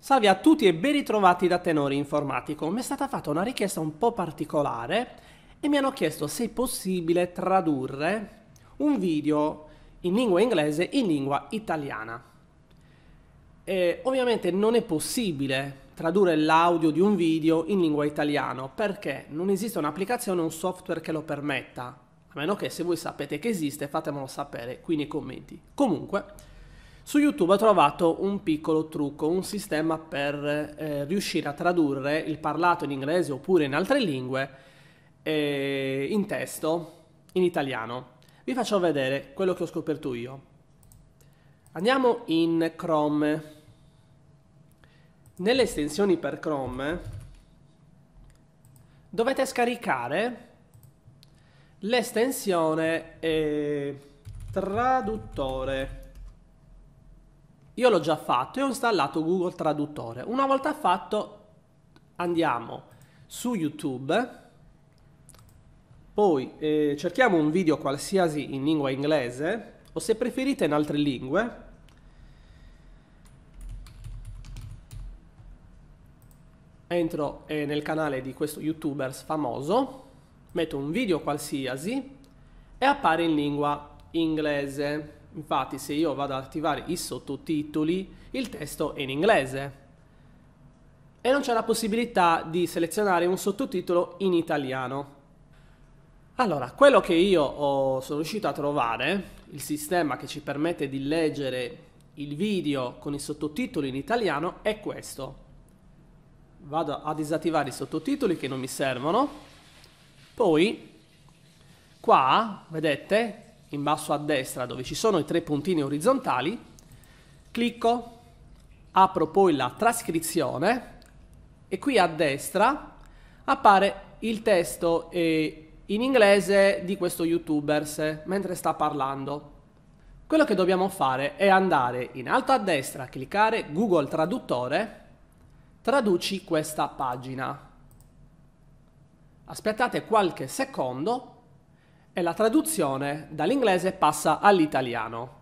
Salve a tutti e ben ritrovati da Tenore Informatico. Mi è stata fatta una richiesta un po' particolare e mi hanno chiesto se è possibile tradurre un video in lingua inglese in lingua italiana. E ovviamente non è possibile tradurre l'audio di un video in lingua italiana perché non esiste un'applicazione o un software che lo permetta. A meno che se voi sapete che esiste fatemelo sapere qui nei commenti. Comunque, su YouTube ho trovato un piccolo trucco, un sistema per eh, riuscire a tradurre il parlato in inglese oppure in altre lingue eh, in testo in italiano. Vi faccio vedere quello che ho scoperto io. Andiamo in Chrome. Nelle estensioni per Chrome dovete scaricare l'estensione eh, traduttore io l'ho già fatto e ho installato Google Traduttore. Una volta fatto andiamo su YouTube, poi eh, cerchiamo un video qualsiasi in lingua inglese o se preferite in altre lingue. Entro eh, nel canale di questo youtuber famoso, metto un video qualsiasi e appare in lingua inglese. Infatti se io vado ad attivare i sottotitoli, il testo è in inglese e non c'è la possibilità di selezionare un sottotitolo in italiano. Allora, quello che io ho, sono riuscito a trovare, il sistema che ci permette di leggere il video con i sottotitoli in italiano, è questo. Vado a disattivare i sottotitoli che non mi servono, poi qua, vedete, in basso a destra dove ci sono i tre puntini orizzontali, clicco, apro poi la trascrizione e qui a destra appare il testo eh, in inglese di questo youtuber mentre sta parlando. Quello che dobbiamo fare è andare in alto a destra, cliccare Google Traduttore, traduci questa pagina. Aspettate qualche secondo e la traduzione dall'inglese passa all'italiano.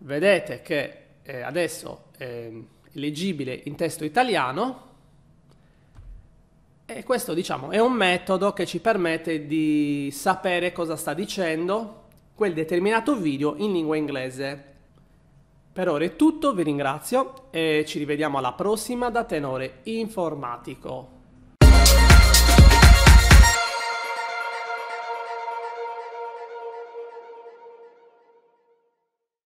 Vedete che eh, adesso ehm, è leggibile in testo italiano e questo diciamo è un metodo che ci permette di sapere cosa sta dicendo quel determinato video in lingua inglese. Per ora è tutto, vi ringrazio e ci rivediamo alla prossima da Tenore Informatico.